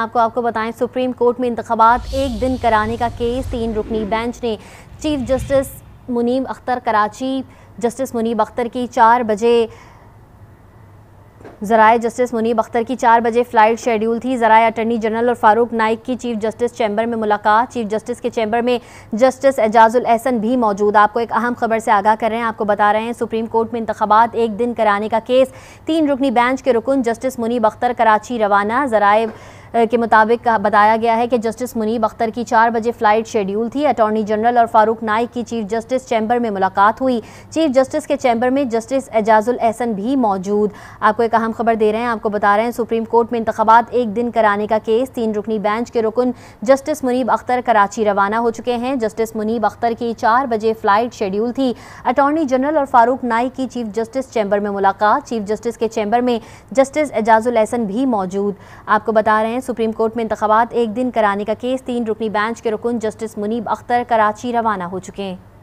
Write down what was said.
आपको आपको बताएं सुप्रीम कोर्ट में इंतबात एक दिन कराने का केस तीन रुकनी बेंच ने chief justice Muneeb Akhtar Karachi justice Muneeb Akhtar की चार बजे ज़राए जस्टिस मुनीब अख्तर की चार बजे फ़्लाइट शेड्यूल थी ज़राए अटर्नी जनरल और फ़ारूक नाइक की चीफ जस्टिस चैम्बर में मुलाकात चीफ जस्टिस के चैम्बर में जस्टिस एजाजुल एहसन भी मौजूद आपको एक अहम खबर से आगाह कर रहे हैं आपको बता रहे हैं सुप्रीम कोर्ट में इंतबात एक दिन कराने का केस तीन रुकनी बेंच के रुकन जस्टिस मुनीब अख्तर कराची रवाना ज़राए के मुताबिक बताया गया है कि जस्टिस मुनीब अख्तर की चार बजे फ्लाइट शेड्यूल थी अटॉर्नी जनरल और फारूक नाइक की चीफ जस्टिस चैम्बर में मुलाकात हुई चीफ जस्टिस के चैम्बर में जस्टिस एजाजुल एहसन भी मौजूद आपको एक अहम खबर दे रहे हैं आपको बता रहे हैं सुप्रीम कोर्ट में इंतबात एक दिन कराने का केस तीन रुकनी बेंच के रुकन जस्टिस मुनीब अख्तर कराची रवाना हो चुके हैं जस्टिस मुनीब अख्तर की चार बजे फ्लाइट शेड्यूल थी अटॉर्नी जनरल और फारूक नाइक की चीफ जस्टिस चैम्बर में मुलाकात चीफ जस्टिस के चैम्बर में जस्टिस एजाजुल एहसन भी मौजूद आपको बता रहे हैं सुप्रीम कोर्ट में इंतबात एक दिन कराने का केस तीन रुकनी बेंच के रुकन जस्टिस मुनीब अख्तर कराची रवाना हो चुके हैं